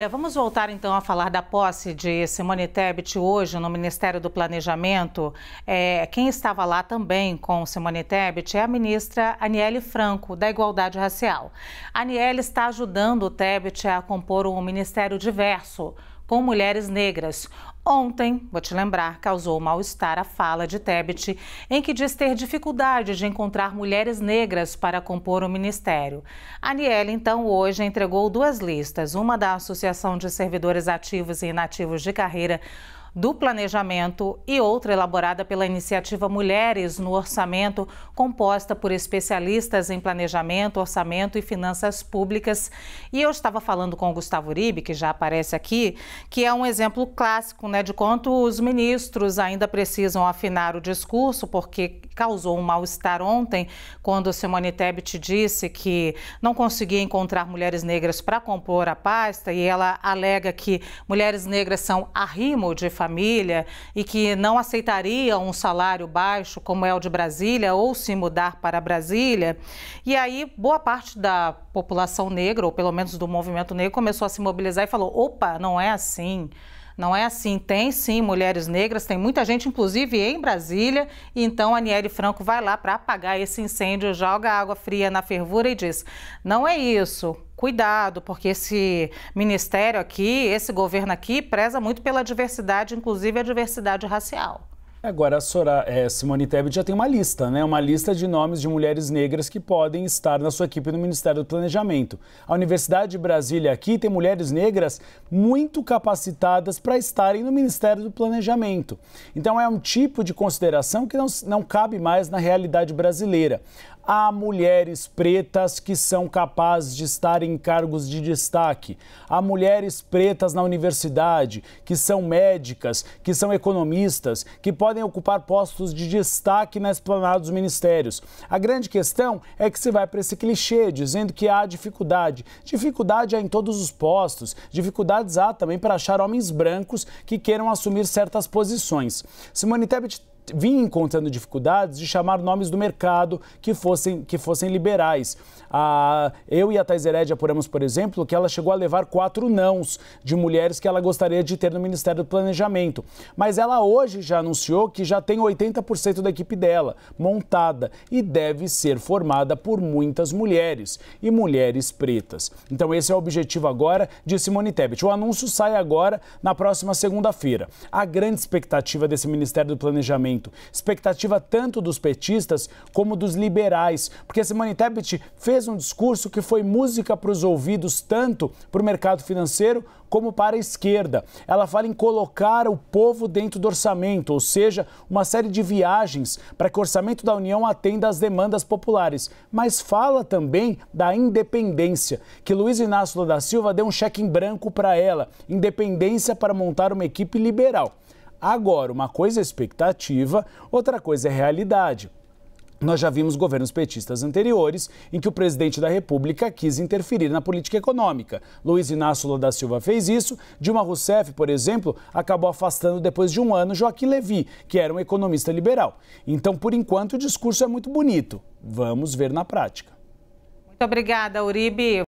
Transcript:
É, vamos voltar então a falar da posse de Simone Tebet hoje no Ministério do Planejamento. É, quem estava lá também com Simone Tebet é a ministra Aniele Franco, da Igualdade Racial. Aniele está ajudando o Tebet a compor um ministério diverso com mulheres negras. Ontem, vou te lembrar, causou mal-estar a fala de Tebet, em que diz ter dificuldade de encontrar mulheres negras para compor o ministério. Aniele, então, hoje entregou duas listas, uma da Associação de Servidores Ativos e Inativos de Carreira, do Planejamento e outra elaborada pela iniciativa Mulheres no Orçamento, composta por especialistas em planejamento, orçamento e finanças públicas. E eu estava falando com o Gustavo Uribe, que já aparece aqui, que é um exemplo clássico né, de quanto os ministros ainda precisam afinar o discurso, porque causou um mal-estar ontem, quando Simone Tebet disse que não conseguia encontrar mulheres negras para compor a pasta, e ela alega que mulheres negras são arrimo de família família e que não aceitaria um salário baixo como é o de Brasília ou se mudar para Brasília. E aí boa parte da população negra, ou pelo menos do movimento negro, começou a se mobilizar e falou: "Opa, não é assim". Não é assim. Tem sim mulheres negras, tem muita gente, inclusive em Brasília. então a Niele Franco vai lá para apagar esse incêndio, joga água fria na fervura e diz: não é isso cuidado, porque esse ministério aqui, esse governo aqui, preza muito pela diversidade, inclusive a diversidade racial. Agora, a Sora, é, Simone Tebet já tem uma lista, né? Uma lista de nomes de mulheres negras que podem estar na sua equipe no Ministério do Planejamento. A Universidade de Brasília aqui tem mulheres negras muito capacitadas para estarem no Ministério do Planejamento. Então, é um tipo de consideração que não, não cabe mais na realidade brasileira. Há mulheres pretas que são capazes de estar em cargos de destaque. Há mulheres pretas na universidade, que são médicas, que são economistas, que podem ocupar postos de destaque na esplanada dos ministérios. A grande questão é que se vai para esse clichê, dizendo que há dificuldade. Dificuldade há em todos os postos, dificuldades há também para achar homens brancos que queiram assumir certas posições. Simone Tebet vinha encontrando dificuldades de chamar nomes do mercado que fossem, que fossem liberais. A, eu e a Thais Herédia apuramos, por exemplo, que ela chegou a levar quatro nãos de mulheres que ela gostaria de ter no Ministério do Planejamento. Mas ela hoje já anunciou que já tem 80% da equipe dela montada e deve ser formada por muitas mulheres e mulheres pretas. Então esse é o objetivo agora de Simone Tebet. O anúncio sai agora na próxima segunda-feira. A grande expectativa desse Ministério do Planejamento momento. Expectativa tanto dos petistas como dos liberais, porque Simone Tebet fez um discurso que foi música para os ouvidos, tanto para o mercado financeiro como para a esquerda. Ela fala em colocar o povo dentro do orçamento, ou seja, uma série de viagens para que o orçamento da União atenda às demandas populares. Mas fala também da independência, que Luiz Inácio da Silva deu um cheque em branco para ela, independência para montar uma equipe liberal. Agora, uma coisa é expectativa, outra coisa é realidade. Nós já vimos governos petistas anteriores em que o presidente da República quis interferir na política econômica. Luiz Inácio Lula da Silva fez isso. Dilma Rousseff, por exemplo, acabou afastando depois de um ano Joaquim Levy, que era um economista liberal. Então, por enquanto, o discurso é muito bonito. Vamos ver na prática. Muito obrigada, Uribe.